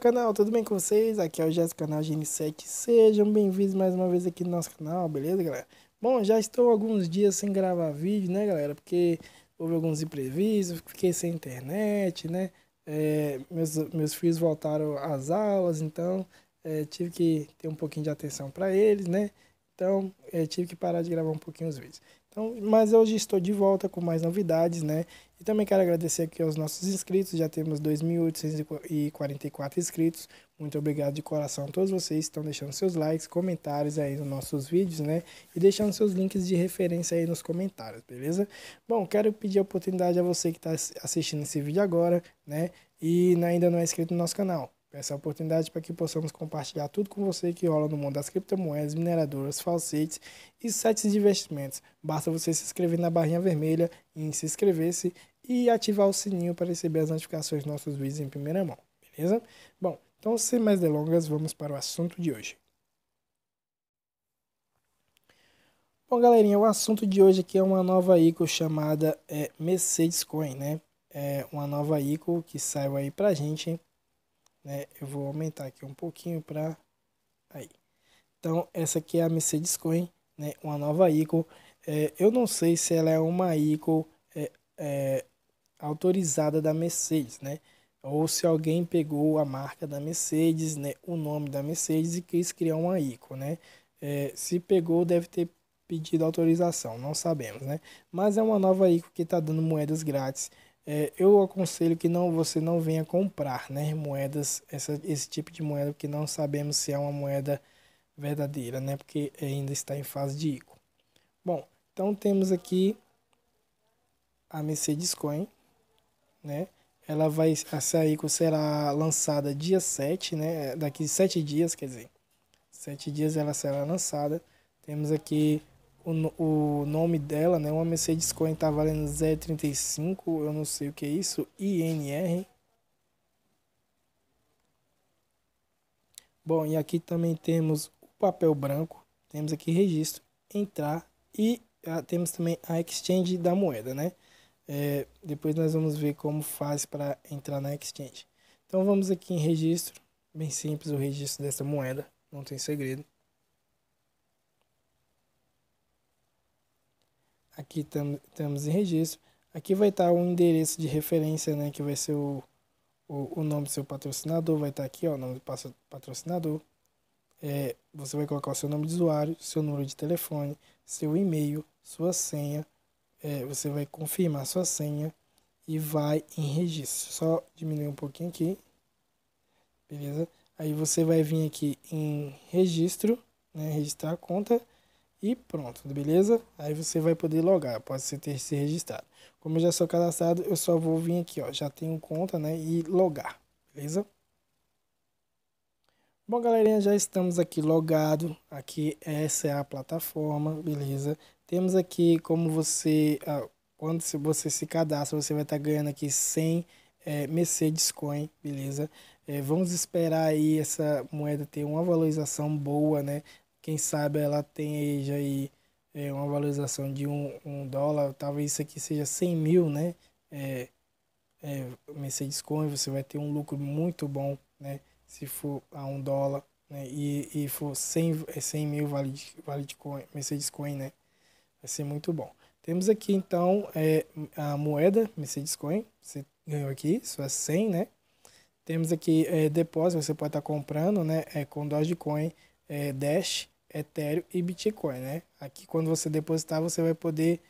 canal, tudo bem com vocês? Aqui é o Jéssica Canal GN7. Sejam bem-vindos mais uma vez aqui no nosso canal, beleza, galera? Bom, já estou alguns dias sem gravar vídeo, né, galera? Porque houve alguns imprevistos, fiquei sem internet, né? É, meus, meus filhos voltaram às aulas, então é, tive que ter um pouquinho de atenção para eles, né? Então, é, tive que parar de gravar um pouquinho os vídeos. Então, mas hoje estou de volta com mais novidades, né? E também quero agradecer aqui aos nossos inscritos, já temos 2.844 inscritos. Muito obrigado de coração a todos vocês que estão deixando seus likes, comentários aí nos nossos vídeos, né? E deixando seus links de referência aí nos comentários, beleza? Bom, quero pedir a oportunidade a você que está assistindo esse vídeo agora, né? E ainda não é inscrito no nosso canal Peço a oportunidade para que possamos compartilhar tudo com você que rola no mundo das criptomoedas, mineradoras, falsetes e sites de investimentos. Basta você se inscrever na barrinha vermelha em se inscrever-se e ativar o sininho para receber as notificações dos nossos vídeos em primeira mão, beleza? Bom, então sem mais delongas, vamos para o assunto de hoje. Bom, galerinha, o assunto de hoje aqui é uma nova ICO chamada é, Mercedes Coin, né? É uma nova ICO que saiu aí a gente, hein? né? Eu vou aumentar aqui um pouquinho para aí. Então, essa aqui é a Mercedes Coin, né? Uma nova ICO. É, eu não sei se ela é uma ICO é, é, autorizada da Mercedes, né? Ou se alguém pegou a marca da Mercedes, né? O nome da Mercedes e quis criar uma ICO, né? É, se pegou, deve ter pedido autorização, não sabemos, né? Mas é uma nova ICO que está dando moedas grátis é, eu aconselho que não você não venha comprar né, moedas, essa, esse tipo de moeda, porque não sabemos se é uma moeda verdadeira, né, porque ainda está em fase de ICO. Bom, então temos aqui a Mercedes Coin, né, ela vai, essa ICO será lançada dia 7, né, daqui 7 dias, quer dizer, 7 dias ela será lançada. Temos aqui o, o nome dela, né? Uma Mercedes-Coin tá valendo 0,35, eu não sei o que é isso, INR. Bom, e aqui também temos o papel branco, temos aqui registro, entrar e ah, temos também a exchange da moeda, né? É, depois nós vamos ver como faz para entrar na exchange. Então vamos aqui em registro, bem simples o registro dessa moeda, não tem segredo. Aqui estamos em registro. Aqui vai estar tá o endereço de referência, né? Que vai ser o, o, o nome do seu patrocinador. Vai estar tá aqui, ó, o nome do patrocinador. É, você vai colocar o seu nome de usuário, seu número de telefone, seu e-mail, sua senha. É, você vai confirmar sua senha e vai em registro. Só diminuir um pouquinho aqui. Beleza? Aí você vai vir aqui em registro, né, registrar a conta e pronto, beleza? Aí você vai poder logar pode ser ter se registrado. Como eu já sou cadastrado, eu só vou vir aqui, ó, já tenho conta, né, e logar, beleza? Bom, galerinha, já estamos aqui logado, aqui essa é a plataforma, beleza? Temos aqui como você, ah, quando você se cadastra, você vai estar tá ganhando aqui 100 é, Mercedes Coin, beleza? É, vamos esperar aí essa moeda ter uma valorização boa, né? Quem sabe ela tenha aí é, uma valorização de um, um dólar, talvez isso aqui seja 100 mil, né? É, é, Mercedes Coin, você vai ter um lucro muito bom, né? Se for a um dólar né? e, e for 100, 100 é, mil vale de, vale de coin, Mercedes Coin, né? Vai ser muito bom. Temos aqui então é, a moeda Mercedes Coin, você ganhou aqui, sua 100, é né? Temos aqui é, depósito, você pode estar tá comprando, né? É, com Dogecoin, é, Dash, Ethereum e Bitcoin, né? Aqui quando você depositar, você vai poder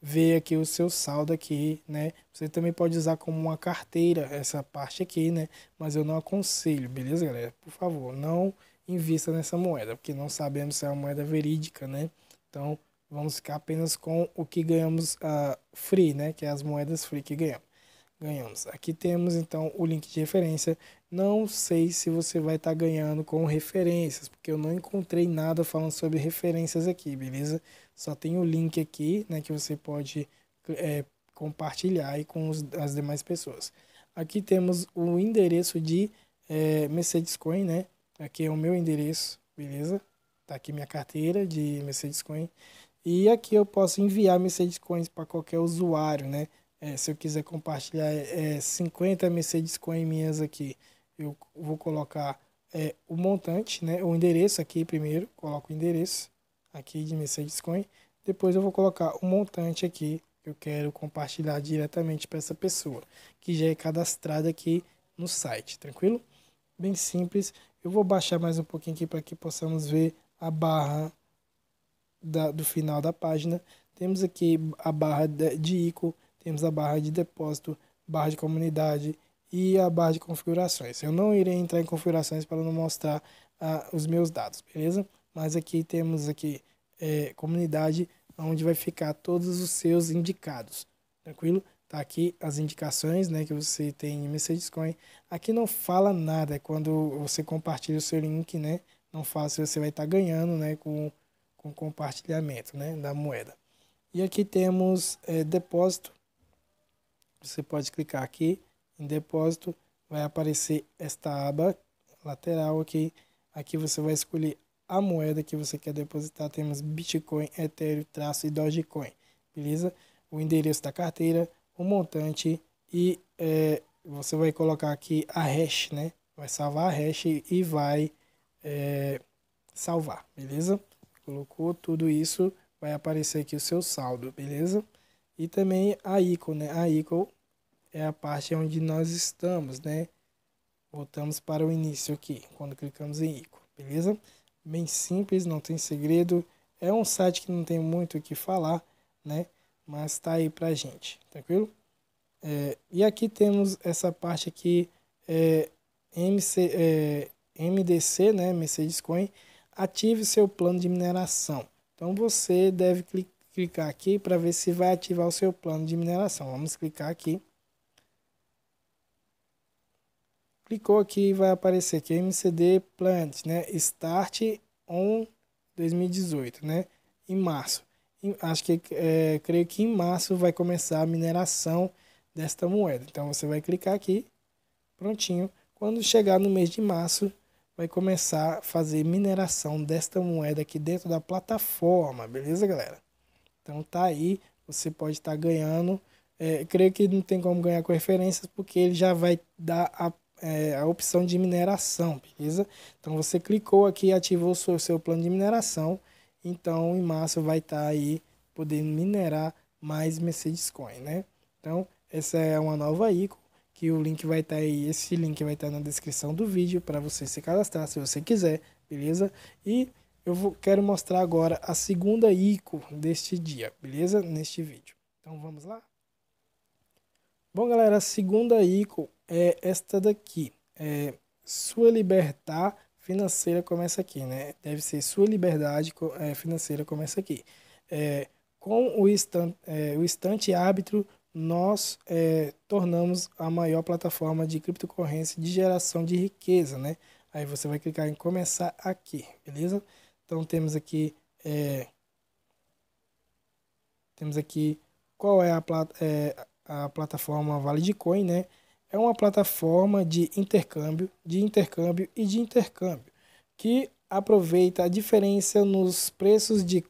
ver aqui o seu saldo aqui, né? Você também pode usar como uma carteira essa parte aqui, né? Mas eu não aconselho, beleza, galera? Por favor, não invista nessa moeda, porque não sabemos se é uma moeda verídica, né? Então, vamos ficar apenas com o que ganhamos uh, free, né? Que é as moedas free que ganhamos. ganhamos. Aqui temos, então, o link de referência não sei se você vai estar tá ganhando com referências, porque eu não encontrei nada falando sobre referências aqui, beleza? Só tem o link aqui, né, que você pode é, compartilhar aí com os, as demais pessoas. Aqui temos o endereço de é, Mercedes Coin, né? Aqui é o meu endereço, beleza? Tá aqui minha carteira de Mercedes Coin. E aqui eu posso enviar Mercedes Coins para qualquer usuário, né? É, se eu quiser compartilhar é, 50 Mercedes Coin minhas aqui, eu vou colocar é, o montante, né, o endereço aqui primeiro, coloco o endereço aqui de Mercedes Coin, depois eu vou colocar o montante aqui que eu quero compartilhar diretamente para essa pessoa, que já é cadastrada aqui no site, tranquilo? Bem simples, eu vou baixar mais um pouquinho aqui para que possamos ver a barra da, do final da página, temos aqui a barra de, de ICO, temos a barra de depósito, barra de comunidade, e a barra de configurações. Eu não irei entrar em configurações para não mostrar ah, os meus dados, beleza? Mas aqui temos aqui é, comunidade, onde vai ficar todos os seus indicados, tranquilo? Tá aqui as indicações, né, que você tem em Mercedes Coin. Aqui não fala nada, é quando você compartilha o seu link, né? Não fala se você vai estar tá ganhando, né, com, com compartilhamento, né, da moeda. E aqui temos é, depósito. Você pode clicar aqui em depósito, vai aparecer esta aba lateral aqui. Aqui você vai escolher a moeda que você quer depositar. Temos Bitcoin, Ethereum, traço e Dogecoin, beleza? O endereço da carteira, o montante e é, você vai colocar aqui a hash, né? Vai salvar a hash e vai é, salvar, beleza? Colocou tudo isso, vai aparecer aqui o seu saldo, beleza? E também a ICO, né? A ICO é a parte onde nós estamos, né? Voltamos para o início aqui, quando clicamos em ícone, beleza? Bem simples, não tem segredo. É um site que não tem muito o que falar, né? Mas tá aí pra gente, tranquilo? É, e aqui temos essa parte aqui, é, MC, é, MDC, né? Mercedes Coin. Ative seu plano de mineração. Então você deve clicar aqui para ver se vai ativar o seu plano de mineração. Vamos clicar aqui. Clicou aqui vai aparecer aqui MCD Plant, né? Start on 2018, né? Em março. acho que é, creio que em março vai começar a mineração desta moeda. Então você vai clicar aqui, prontinho. Quando chegar no mês de março, vai começar a fazer mineração desta moeda aqui dentro da plataforma, beleza, galera? Então tá aí, você pode estar tá ganhando. É, creio que não tem como ganhar com referências, porque ele já vai dar a é, a opção de mineração, beleza? Então você clicou aqui e ativou o seu, seu plano de mineração. Então em março vai estar tá aí podendo minerar mais Mercedes Coin, né? Então essa é uma nova ICO que o link vai estar tá aí, esse link vai estar tá na descrição do vídeo para você se cadastrar se você quiser, beleza? E eu vou, quero mostrar agora a segunda ICO deste dia, beleza? Neste vídeo. Então vamos lá? Bom, galera, a segunda ICO é esta daqui. É, sua liberdade financeira começa aqui, né? Deve ser sua liberdade é, financeira começa aqui. É, com o instante, é, o instante árbitro, nós é, tornamos a maior plataforma de criptocorrência de geração de riqueza, né? Aí você vai clicar em começar aqui, beleza? Então temos aqui é temos aqui qual é a plata, é, a plataforma Vale de Coin, né? É uma plataforma de intercâmbio, de intercâmbio e de intercâmbio, que aproveita a diferença nos preços de,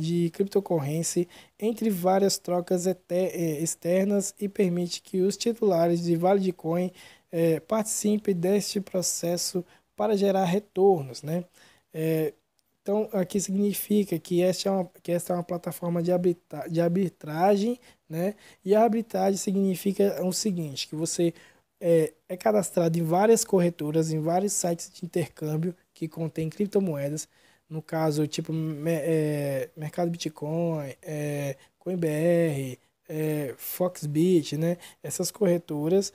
de criptocurrency entre várias trocas é, externas e permite que os titulares de Vale de Coin é, participem deste processo para gerar retornos. Né? É, então, aqui significa que esta é uma, que esta é uma plataforma de, de arbitragem né? E a arbitragem significa o seguinte, que você é, é cadastrado em várias corretoras, em vários sites de intercâmbio que contém criptomoedas, no caso, tipo, é, mercado Bitcoin, é, CoinBR, é, Foxbit, né? Essas corretoras,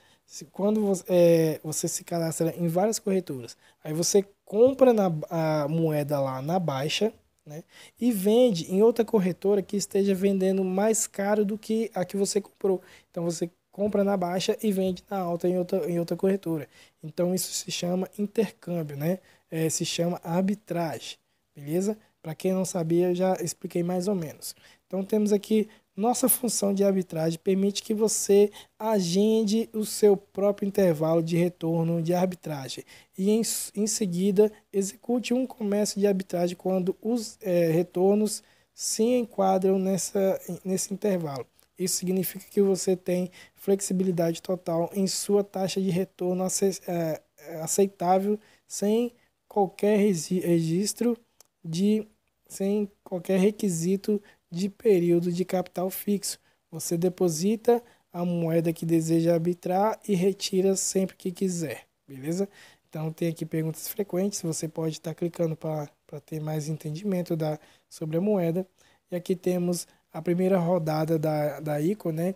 quando você, é, você se cadastra em várias corretoras, aí você compra na, a moeda lá na baixa, né? E vende em outra corretora que esteja vendendo mais caro do que a que você comprou. Então você compra na baixa e vende na alta em outra, em outra corretora. Então isso se chama intercâmbio, né? É, se chama arbitragem, beleza? Para quem não sabia, já expliquei mais ou menos. Então temos aqui nossa função de arbitragem permite que você agende o seu próprio intervalo de retorno de arbitragem e, em, em seguida, execute um comércio de arbitragem quando os é, retornos se enquadram nessa, nesse intervalo. Isso significa que você tem flexibilidade total em sua taxa de retorno ace, é, aceitável sem qualquer registro de sem qualquer requisito de período de capital fixo. Você deposita a moeda que deseja arbitrar e retira sempre que quiser, beleza? Então tem aqui perguntas frequentes, você pode estar tá clicando para ter mais entendimento da, sobre a moeda. E aqui temos a primeira rodada da, da ICO, né?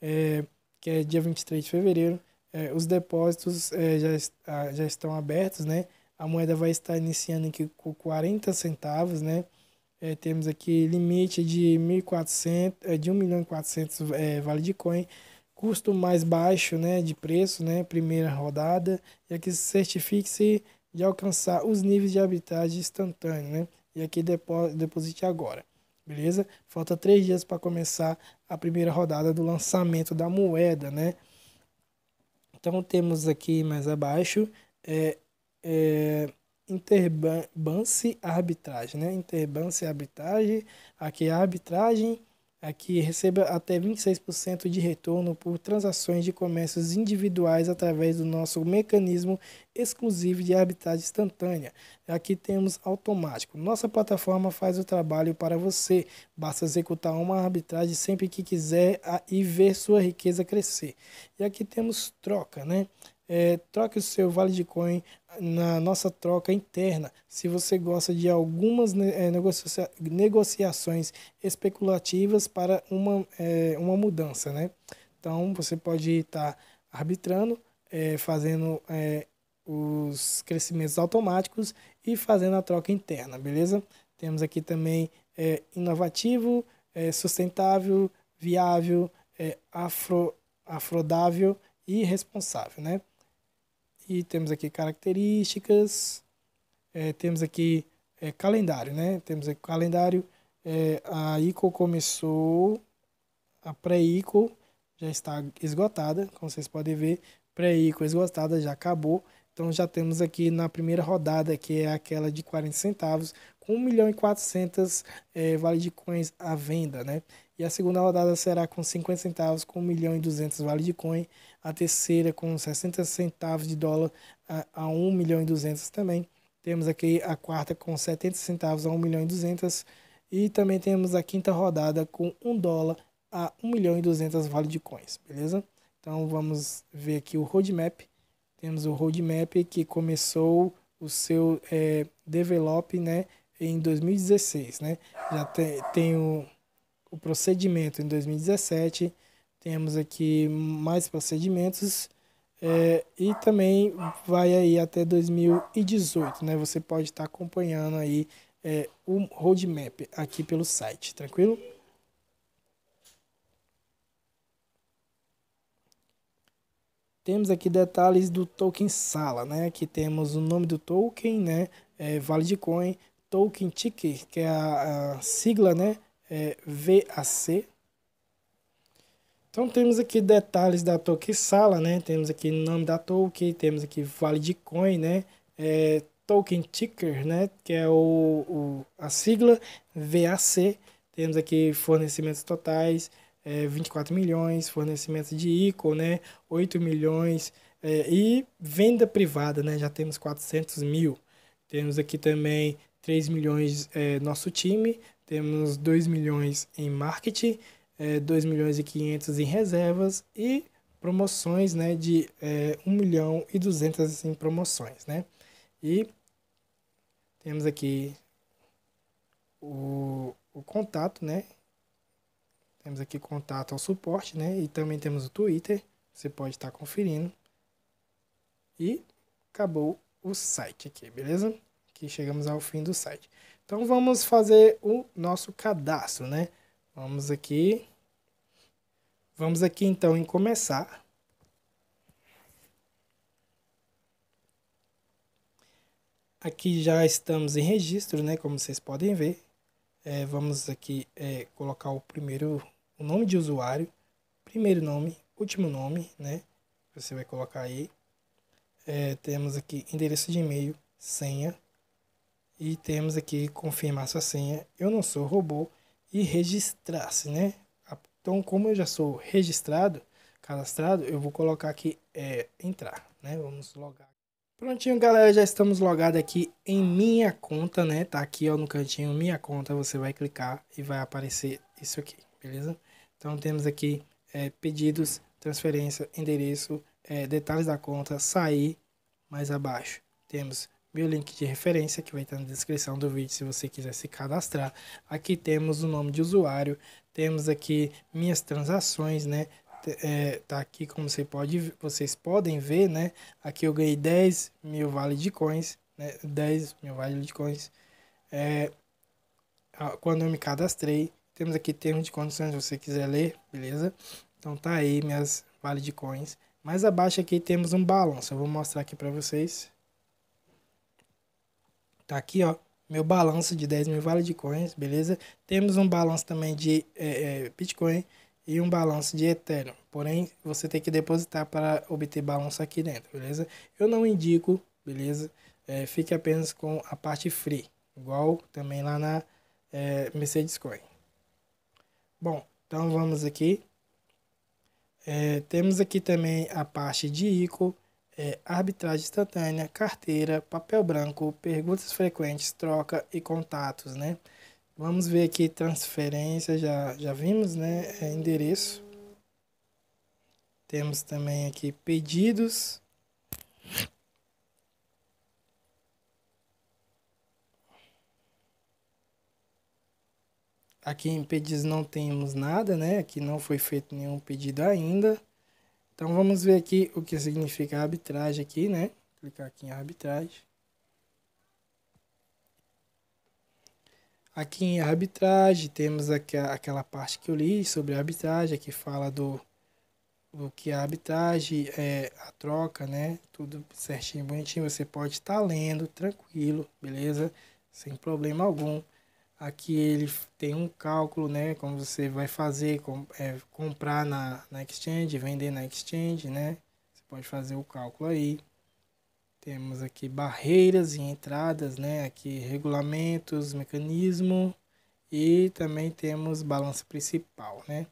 É, que é dia 23 de fevereiro. É, os depósitos é, já, ah, já estão abertos, né? A moeda vai estar iniciando aqui com 40 centavos, né? É, temos aqui limite de 1.400, é, de 1 milhão e 400 é, vale de coin, custo mais baixo, né, de preço, né, primeira rodada, e aqui certifique-se de alcançar os níveis de arbitragem instantâneo, né, e aqui depo deposite agora, beleza? Falta três dias para começar a primeira rodada do lançamento da moeda, né? Então temos aqui mais abaixo, é, é Interbanse Arbitragem, né? Interbanse Arbitragem, aqui é a arbitragem aqui receba até 26% de retorno por transações de comércios individuais através do nosso mecanismo exclusivo de arbitragem instantânea. Aqui temos automático. Nossa plataforma faz o trabalho para você. Basta executar uma arbitragem sempre que quiser e ver sua riqueza crescer. E aqui temos troca, né? é, troque o seu Vale de Coin na nossa troca interna. Se você gosta de algumas né, é, negocia negociações especulativas para uma, é, uma mudança, né? Então você pode estar tá arbitrando, é, fazendo é, os crescimentos automáticos e fazendo a troca interna, beleza? Temos aqui também é, inovativo, é, sustentável, viável, afro, afrodável e responsável, né? e temos aqui características, é, temos aqui é, calendário, né? Temos aqui calendário, é, a ICO começou, a pré-ICO já está esgotada, como vocês podem ver, pré-ICO esgotada, já acabou. Então já temos aqui na primeira rodada, que é aquela de 40 centavos, com 1 milhão e 400 é, eh, vale de coins à venda, né? E a segunda rodada será com 50 centavos, com 1 milhão e 200 vale de coin. A terceira com 60 centavos de dólar a, a 1 milhão e 200 também. Temos aqui a quarta com 70 centavos a 1 milhão e 200. E também temos a quinta rodada com 1 dólar a 1 milhão e 200 vale de coins, beleza? Então vamos ver aqui o roadmap. Temos o roadmap que começou o seu é, develop, né? em 2016, né? Já te, tem o, o procedimento em 2017, temos aqui mais procedimentos é, e também vai aí até 2018, né? Você pode estar tá acompanhando aí é, o roadmap aqui pelo site, tranquilo? Temos aqui detalhes do token Sala, né? Aqui temos o nome do token, né? É, vale de coin, Token Ticker, que é a, a sigla, né? É VAC. Então temos aqui detalhes da Token Sala, né? Temos aqui o nome da Token, temos aqui Vale de Coin, né? É, Token Ticker, né? Que é o, o, a sigla VAC. Temos aqui fornecimentos totais, é, 24 milhões, fornecimentos de ICO, né? 8 milhões é, e venda privada, né? Já temos 400 mil. Temos aqui também 3 milhões é nosso time, temos 2 milhões em marketing, é, 2 milhões e 500 em reservas e promoções né, de é, 1 milhão e 200 em promoções. Né? E temos aqui o, o contato, né? Temos aqui contato ao suporte, né? E também temos o Twitter, você pode estar conferindo. E acabou o site aqui, beleza? que chegamos ao fim do site. Então vamos fazer o nosso cadastro, né? Vamos aqui. Vamos aqui então em começar. Aqui já estamos em registro, né? Como vocês podem ver. É, vamos aqui é, colocar o primeiro o nome de usuário, primeiro nome, último nome, né? Você vai colocar aí. É, temos aqui endereço de e-mail, senha, e temos aqui confirmar sua senha, eu não sou robô e registrar-se, né? Então, como eu já sou registrado, cadastrado, eu vou colocar aqui é, entrar, né? Vamos logar. Prontinho, galera, já estamos logados aqui em minha conta, né? Tá aqui ó, no cantinho minha conta, você vai clicar e vai aparecer isso aqui, beleza? Então temos aqui é, pedidos, transferência, endereço, é, detalhes da conta, sair, mais abaixo temos meu link de referência que vai estar na descrição do vídeo se você quiser se cadastrar. Aqui temos o nome de usuário, temos aqui minhas transações, né? É, tá aqui como você pode, vocês podem ver, né? Aqui eu ganhei 10 mil vale de coins, né? 10 mil vale de coins. É, quando eu me cadastrei, temos aqui termos de condições, se você quiser ler, beleza? Então tá aí minhas vale de coins. Mais abaixo aqui temos um balanço, eu vou mostrar aqui para vocês. Tá aqui, ó, meu balanço de 10 mil vale de coins, beleza? Temos um balanço também de é, é, Bitcoin e um balanço de Ethereum. Porém, você tem que depositar para obter balanço aqui dentro, beleza? Eu não indico, beleza? É, fique apenas com a parte free, igual também lá na é, Mercedes Coin. Bom, então vamos aqui. É, temos aqui também a parte de ICO, é, arbitragem instantânea, carteira, papel branco, perguntas frequentes, troca e contatos, né? Vamos ver aqui transferência, já, já vimos, né? É endereço. Temos também aqui pedidos. Aqui em pedidos não temos nada, né? Aqui não foi feito nenhum pedido ainda. Então vamos ver aqui o que significa arbitragem aqui, né? Clicar aqui em arbitragem. Aqui em arbitragem temos aqui aquela parte que eu li sobre arbitragem, que fala do, do que a é arbitragem é a troca, né? Tudo certinho, bonitinho. Você pode estar tá lendo tranquilo, beleza? Sem problema algum. Aqui ele tem um cálculo, né? Como você vai fazer, com, é, comprar na, na exchange, vender na exchange, né? Você pode fazer o cálculo aí. Temos aqui barreiras e entradas, né? Aqui regulamentos, mecanismo e também temos balança principal, né?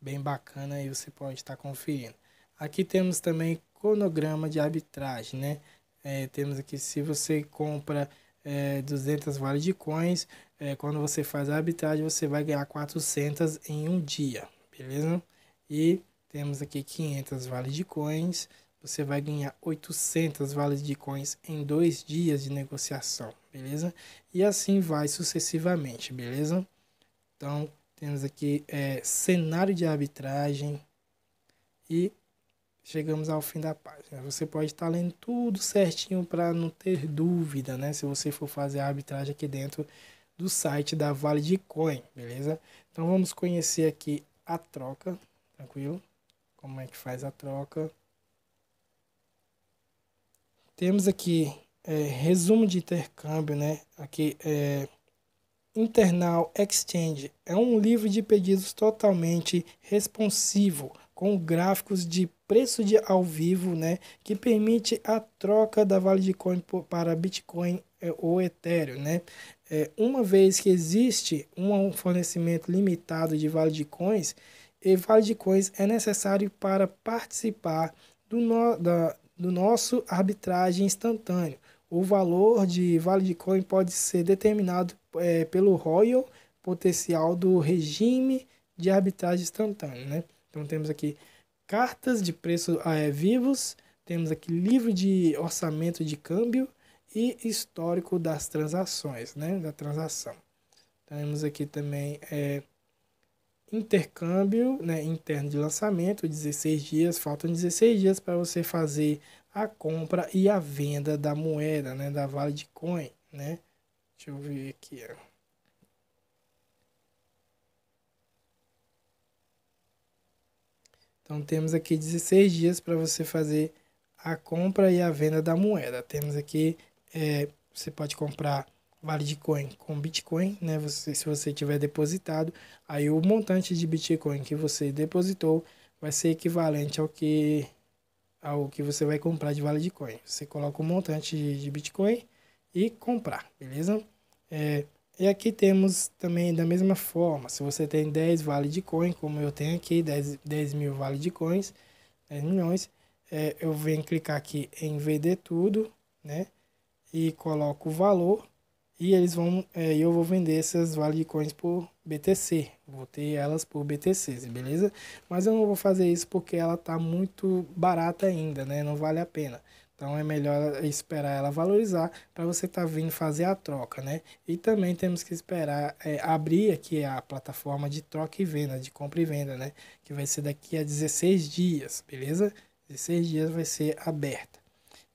Bem bacana aí você pode estar conferindo. Aqui temos também cronograma de arbitragem, né? É, temos aqui se você compra é, 200 vale de coins, é, quando você faz a arbitragem, você vai ganhar 400 em um dia, beleza? E temos aqui 500 vales de coins, você vai ganhar 800 vales de coins em dois dias de negociação, beleza? E assim vai sucessivamente, beleza? Então, temos aqui é, cenário de arbitragem e chegamos ao fim da página. Você pode estar tá lendo tudo certinho para não ter dúvida, né? Se você for fazer a arbitragem aqui dentro do site da Vale de Coin, beleza? Então vamos conhecer aqui a troca, tranquilo? Como é que faz a troca? Temos aqui é, resumo de intercâmbio, né? Aqui é Internal Exchange é um livro de pedidos totalmente responsivo, com gráficos de preço de ao vivo, né, que permite a troca da Vale de Coin para Bitcoin é, o Ethereum, né? É, uma vez que existe um fornecimento limitado de vale de coins, e vale de coins é necessário para participar do, no, da, do nosso arbitragem instantâneo. O valor de vale de coin pode ser determinado é, pelo royal potencial do regime de arbitragem instantânea, né? Então temos aqui cartas de preço é, vivos, temos aqui livro de orçamento de câmbio, e histórico das transações, né, da transação. Temos aqui também é, intercâmbio né, interno de lançamento, 16 dias, faltam 16 dias para você fazer a compra e a venda da moeda, né, da Vale de Coin, né? Deixa eu ver aqui, ó. Então temos aqui 16 dias para você fazer a compra e a venda da moeda. Temos aqui é, você pode comprar vale de coin com Bitcoin, né? Você, se você tiver depositado, aí o montante de Bitcoin que você depositou vai ser equivalente ao que ao que você vai comprar de vale de coin. Você coloca o montante de, de Bitcoin e comprar, beleza? É, e aqui temos também da mesma forma, se você tem 10 vale de coin, como eu tenho aqui, 10, 10 mil vale de coins, 10 milhões, é, eu venho clicar aqui em vender tudo, né? e coloco o valor e eles vão é, eu vou vender essas coins por BTC vou ter elas por BTC beleza mas eu não vou fazer isso porque ela tá muito barata ainda né não vale a pena então é melhor esperar ela valorizar para você estar tá vindo fazer a troca, né? E também temos que esperar é, abrir aqui a plataforma de troca e venda, de compra e venda, né? Que vai ser daqui a 16 dias, beleza? 16 dias vai ser aberta.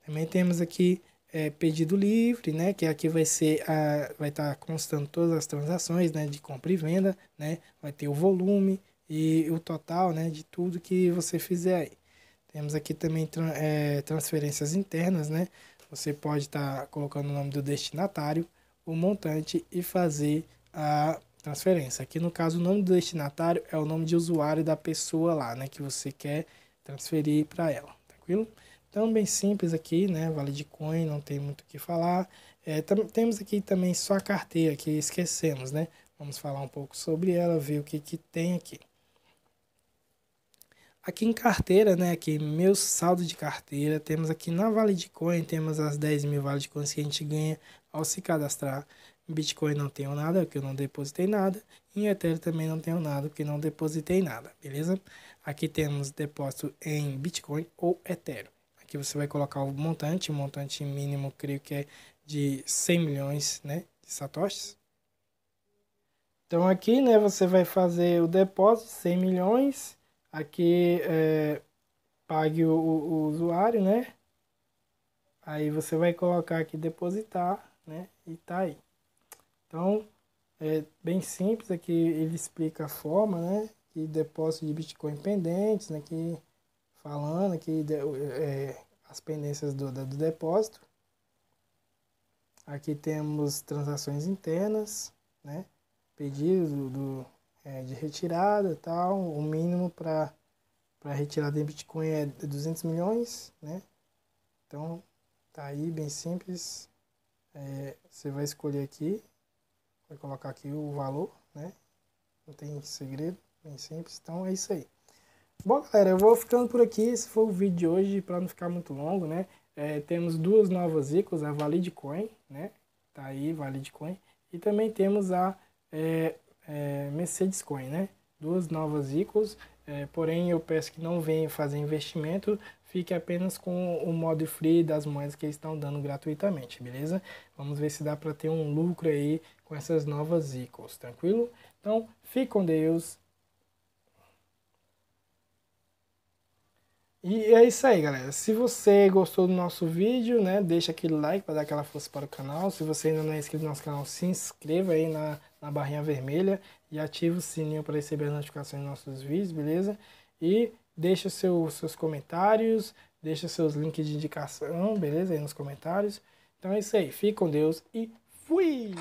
Também temos aqui é, pedido livre, né, que aqui vai ser a, vai estar tá constando todas as transações, né, de compra e venda, né, vai ter o volume e o total, né, de tudo que você fizer aí. Temos aqui também é, transferências internas, né, você pode estar tá colocando o nome do destinatário, o montante e fazer a transferência. Aqui no caso o nome do destinatário é o nome de usuário da pessoa lá, né, que você quer transferir para ela, tranquilo? Então, bem simples aqui, né? Vale de coin, não tem muito o que falar. É, temos aqui também só a carteira, que esquecemos, né? Vamos falar um pouco sobre ela, ver o que, que tem aqui. Aqui em carteira, né? Aqui, meu saldo de carteira. Temos aqui na Vale de Coin, temos as 10 mil Vale de Coins que a gente ganha ao se cadastrar. Em Bitcoin não tenho nada, porque eu não depositei nada. Em Ethereum também não tenho nada, porque não depositei nada, beleza? Aqui temos depósito em Bitcoin ou Ethereum que você vai colocar o montante, o montante mínimo creio que é de 100 milhões né, de satoshis. Então aqui né, você vai fazer o depósito de 100 milhões, aqui é, pague o, o usuário, né? Aí você vai colocar aqui depositar, né? E tá aí. Então, é bem simples aqui, ele explica a forma, né? E depósito de Bitcoin pendentes, né? Que falando aqui é, as pendências do, do depósito. Aqui temos transações internas, né? pedido do, é, de retirada tal. O mínimo para retirada em Bitcoin é 200 milhões. Né? Então, tá aí bem simples. É, você vai escolher aqui, vai colocar aqui o valor, né? Não tem segredo, bem simples. Então é isso aí. Bom, galera, eu vou ficando por aqui. Esse foi o vídeo de hoje, para não ficar muito longo, né? É, temos duas novas ícones, a Validcoin, né? Tá aí, Validcoin. E também temos a é, é, Mercedes Coin, né? Duas novas ícones. É, porém, eu peço que não venham fazer investimento, fique apenas com o modo free das moedas que eles estão dando gratuitamente, beleza? Vamos ver se dá para ter um lucro aí com essas novas ícones, tranquilo? Então, fique com Deus E é isso aí, galera. Se você gostou do nosso vídeo, né, deixa aquele like para dar aquela força para o canal. Se você ainda não é inscrito no nosso canal, se inscreva aí na, na barrinha vermelha e ative o sininho para receber as notificações dos nossos vídeos, beleza? E deixa seu, seus comentários, deixa seus links de indicação, beleza? Aí nos comentários. Então é isso aí. Fique com Deus e fui!